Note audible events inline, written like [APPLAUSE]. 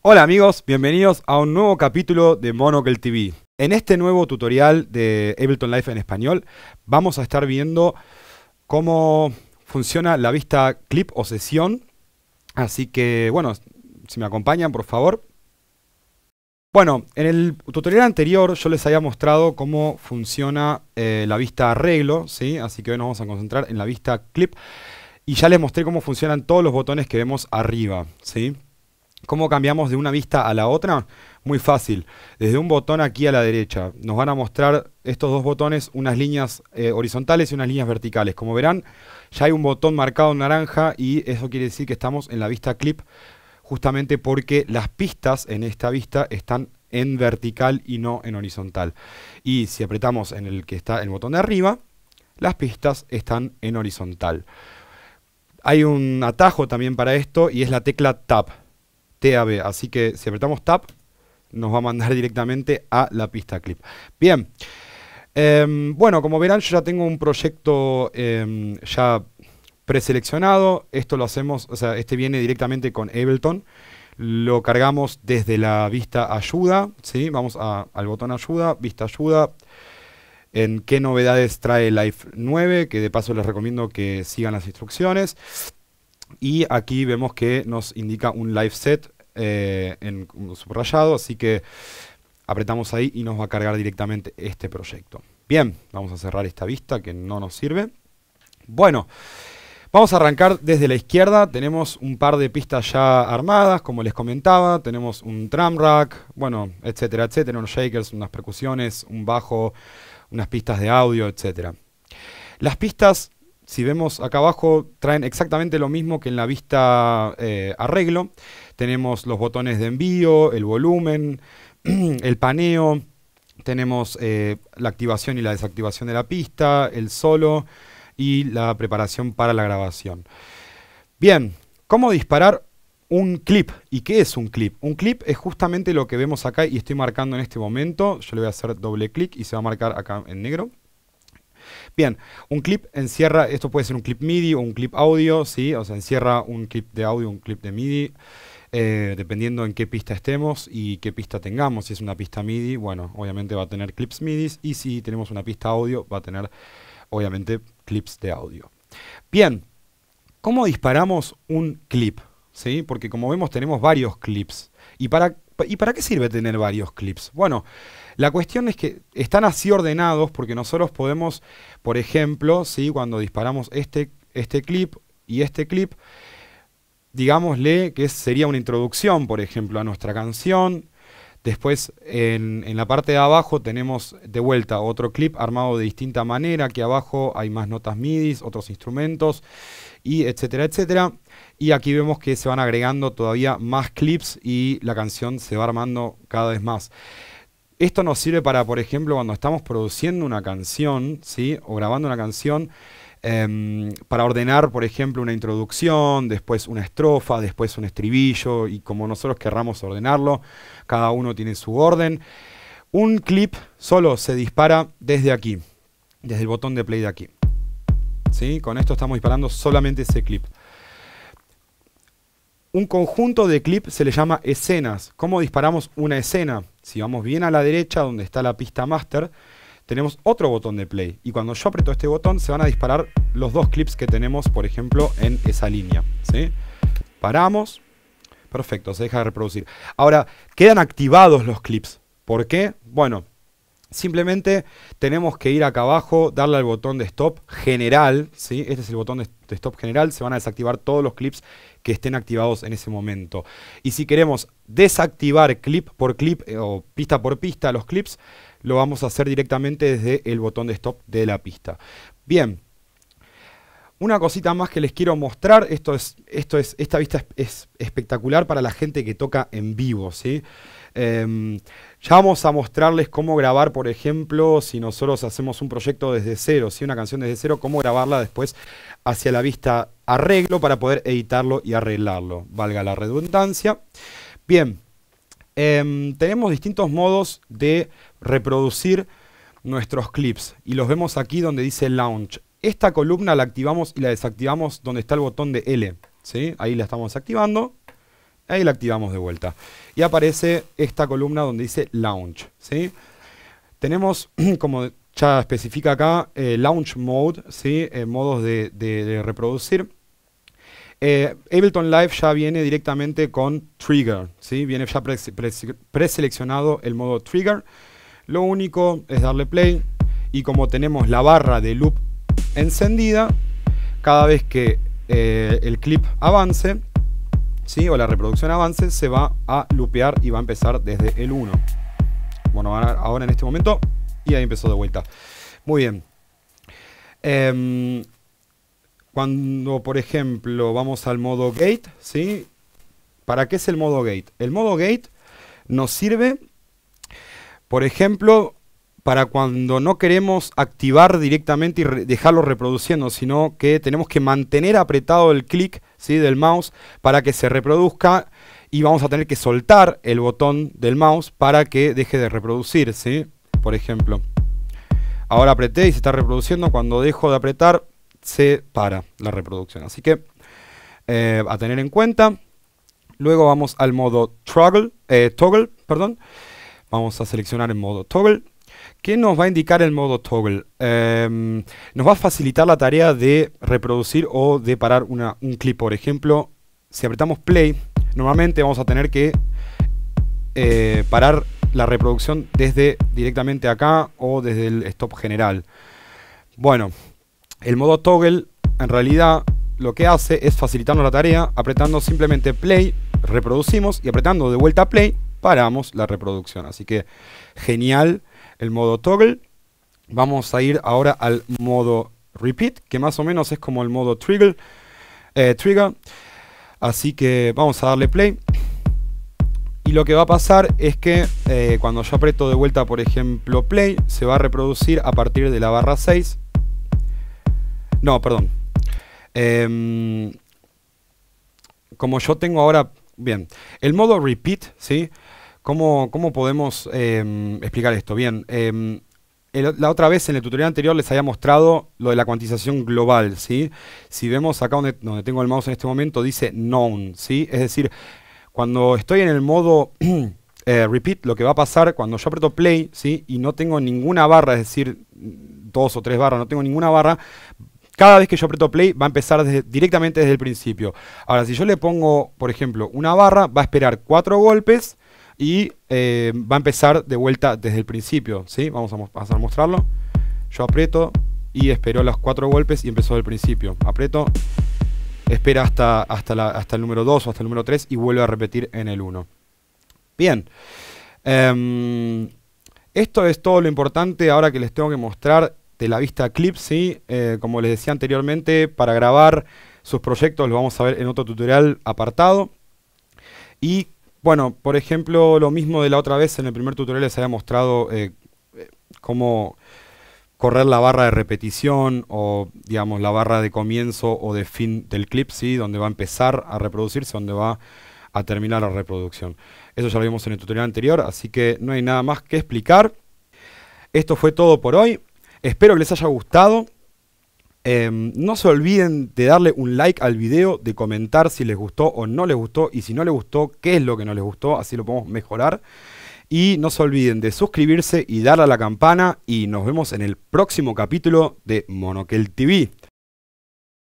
Hola amigos, bienvenidos a un nuevo capítulo de Monocle TV. En este nuevo tutorial de Ableton Life en español vamos a estar viendo cómo funciona la vista clip o sesión. Así que bueno, si me acompañan por favor. Bueno, en el tutorial anterior yo les había mostrado cómo funciona eh, la vista arreglo, ¿sí? así que hoy nos vamos a concentrar en la vista clip y ya les mostré cómo funcionan todos los botones que vemos arriba. ¿sí? ¿Cómo cambiamos de una vista a la otra? Muy fácil. Desde un botón aquí a la derecha nos van a mostrar estos dos botones unas líneas eh, horizontales y unas líneas verticales. Como verán, ya hay un botón marcado en naranja y eso quiere decir que estamos en la vista clip justamente porque las pistas en esta vista están en vertical y no en horizontal. Y si apretamos en el que está el botón de arriba, las pistas están en horizontal. Hay un atajo también para esto y es la tecla Tab. TAB. Así que si apretamos Tab, nos va a mandar [LAUGHS] directamente a la pista clip. Bien. Em, bueno, como verán, yo ya tengo un proyecto em, ya preseleccionado. Esto lo hacemos, o sea, este viene directamente con Ableton. Lo cargamos desde la vista ayuda, ¿sí? Vamos al botón ayuda, vista ayuda. En qué novedades trae Live 9, que de paso les recomiendo que sigan las instrucciones. Y aquí vemos que nos indica un live set eh, en subrayado, así que apretamos ahí y nos va a cargar directamente este proyecto. Bien, vamos a cerrar esta vista que no nos sirve. Bueno, vamos a arrancar desde la izquierda. Tenemos un par de pistas ya armadas, como les comentaba. Tenemos un drum rack, bueno, etcétera, etcétera. Unos shakers, unas percusiones, un bajo, unas pistas de audio, etcétera. Las pistas si vemos acá abajo, traen exactamente lo mismo que en la vista eh, arreglo. Tenemos los botones de envío, el volumen, [CLEARS THROAT] el paneo, tenemos eh, la activación y la desactivación de la pista, el solo y la preparación para la grabación. Bien, ¿cómo disparar un clip. ¿Y qué es un clip? Un clip es justamente lo que vemos acá y estoy marcando en este momento. Yo le voy a hacer doble clic y se va a marcar acá en negro. Bien, un clip encierra, esto puede ser un clip MIDI o un clip audio, ¿sí? O sea, encierra un clip de audio, un clip de MIDI. Eh, dependiendo en qué pista estemos y qué pista tengamos. Si es una pista MIDI, bueno, obviamente va a tener clips MIDI y si tenemos una pista audio, va a tener, obviamente, clips de audio. Bien, ¿cómo disparamos un clip? ¿Sí? Porque como vemos tenemos varios clips. Y para ¿Y para qué sirve tener varios clips? Bueno, la cuestión es que están así ordenados porque nosotros podemos, por ejemplo, ¿sí? cuando disparamos este, este clip y este clip, digámosle que sería una introducción, por ejemplo, a nuestra canción. Después, en, en, la parte de abajo tenemos de vuelta otro clip armado de distinta manera. Aquí abajo hay más notas MIDI, otros instrumentos y etcétera, etcétera. Y aquí vemos que se van agregando todavía más clips y la canción se va armando cada vez más. Esto nos sirve para, por ejemplo, cuando estamos produciendo una canción, ¿sí? O grabando una canción, em, para ordenar, por ejemplo, una introducción, después una estrofa, después un estribillo, y como nosotros querramos ordenarlo, cada uno tiene su orden. Un clip solo se dispara desde aquí, desde el botón de play de aquí. ¿sí? Con esto estamos disparando solamente ese clip. Un conjunto de clips se le llama escenas. ¿Cómo disparamos una escena? Si vamos bien a la derecha, donde está la pista master, tenemos otro botón de play. Y cuando yo aprieto este botón, se van a disparar los dos clips que tenemos, por ejemplo, en esa línea. ¿sí? Paramos. Perfecto, se deja de reproducir. Ahora, quedan activados los clips. ¿Por qué? Bueno, Simplemente tenemos que ir acá abajo, darle al botón de stop general, ¿sí? este es el botón de, stop general, se van a desactivar todos los clips que estén activados en ese momento. Y si queremos desactivar clip por clip eh, o pista por pista los clips, lo vamos a hacer directamente desde el botón de stop de la pista. Bien, una cosita más que les quiero mostrar, esto es, esto es, esta vista es, espectacular para la gente que toca en vivo, ¿sí? Em, ya vamos a mostrarles cómo grabar, por ejemplo, si nosotros hacemos un proyecto desde cero, si una canción desde cero, cómo grabarla después hacia la vista arreglo para poder editarlo y arreglarlo, valga la redundancia. Bien, em, tenemos distintos modos de reproducir nuestros clips y los vemos aquí donde dice Launch esta columna la activamos y la desactivamos donde está el botón de L. ¿sí? Ahí la estamos activando. Ahí la activamos de vuelta. Y aparece esta columna donde dice Launch. ¿sí? Tenemos, [CLEARS THROAT] como ya especifica acá, eh, Launch Mode, ¿sí? Eh, modos de, reproducir. Eh, Ableton Live ya viene directamente con Trigger, ¿sí? viene ya preseleccionado el modo Trigger. Lo único es darle play y como tenemos la barra de loop encendida cada vez que eh, el clip avance o la reproducción avance se va a lupear y va a empezar desde el 1 bueno ahora en este momento y ahí empezó de vuelta muy bien em, cuando por ejemplo vamos al modo gate ¿sí? ¿para qué es el modo gate? el modo gate nos sirve por ejemplo para cuando no queremos activar directamente y dejarlo reproduciendo, sino que tenemos que mantener apretado el clic del mouse para que se reproduzca y vamos a tener que soltar el botón del mouse para que deje de reproducir, por ejemplo. Ahora apreté y se está reproduciendo, cuando dejo de apretar se para la reproducción, así que eh, a tener en cuenta. Luego vamos al modo toggle, eh, toggle perdón. vamos a seleccionar el modo toggle ¿Qué nos va a indicar el modo toggle? Em, nos va a facilitar la tarea de reproducir o de parar un clip. Por ejemplo, si apretamos play, normalmente vamos a tener que eh, parar la reproducción desde directamente acá o desde el stop general. Bueno, el modo toggle en realidad lo que hace es facilitarnos la tarea apretando simplemente play, reproducimos y apretando de vuelta play paramos la reproducción. Así que genial el modo toggle. Vamos a ir ahora al modo repeat, que más o menos es como el modo trigger. Eh, trigger. Así que vamos a darle play. Y lo que va a pasar es que eh, cuando yo aprieto de vuelta, por ejemplo, play, se va a reproducir a partir de la barra 6. No, perdón. Em, como yo tengo ahora... Bien, el modo repeat, ¿sí? ¿Cómo, podemos em, explicar esto? Bien, em, la otra vez en el tutorial anterior les había mostrado lo de la cuantización global, ¿sí? Si vemos acá donde, tengo el mouse en este momento, dice known, ¿sí? Es decir, cuando estoy en el modo [CLEARS THROAT] eh, repeat, lo que va a pasar cuando yo aprieto play, ¿sí? Y no tengo ninguna barra, es decir, dos o tres barras, no tengo ninguna barra, cada vez que yo aprieto play va a empezar directamente desde el principio. Ahora, si yo le pongo, por ejemplo, una barra, va a esperar cuatro golpes y eh, va a empezar de vuelta desde el principio, ¿sí? Vamos a mostrarlo. Yo aprieto y espero los cuatro golpes y empezó del principio. Aprieto, espera hasta, hasta, el número 2 o hasta el número 3 y vuelve a repetir en el 1. Bien. Em, esto es todo lo importante ahora que les tengo que mostrar de la vista clip, ¿sí? Eh, como les decía anteriormente, para grabar sus proyectos lo vamos a ver en otro tutorial apartado. Y bueno, por ejemplo, lo mismo de la otra vez, en el primer tutorial les había mostrado eh, eh, cómo correr la barra de repetición o, digamos, la barra de comienzo o de fin del clip, ¿sí? Donde va a empezar a reproducirse, donde va a terminar la reproducción. Eso ya lo vimos en el tutorial anterior, así que no hay nada más que explicar. Esto fue todo por hoy. Espero que les haya gustado. Em, no se olviden de darle un like al video, de comentar si les gustó o no les gustó y si no les gustó, qué es lo que no les gustó, así lo podemos mejorar. Y no se olviden de suscribirse y darle a la campana y nos vemos en el próximo capítulo de Monoquel TV.